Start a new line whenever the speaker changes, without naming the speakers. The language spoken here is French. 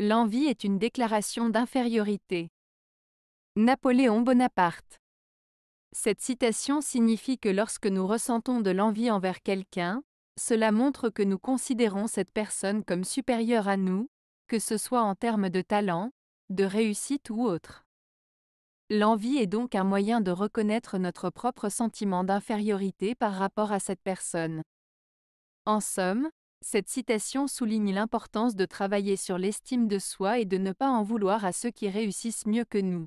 L'envie est une déclaration d'infériorité. Napoléon Bonaparte. Cette citation signifie que lorsque nous ressentons de l'envie envers quelqu'un, cela montre que nous considérons cette personne comme supérieure à nous, que ce soit en termes de talent, de réussite ou autre. L'envie est donc un moyen de reconnaître notre propre sentiment d'infériorité par rapport à cette personne. En somme, cette citation souligne l'importance de travailler sur l'estime de soi et de ne pas en vouloir à ceux qui réussissent mieux que nous.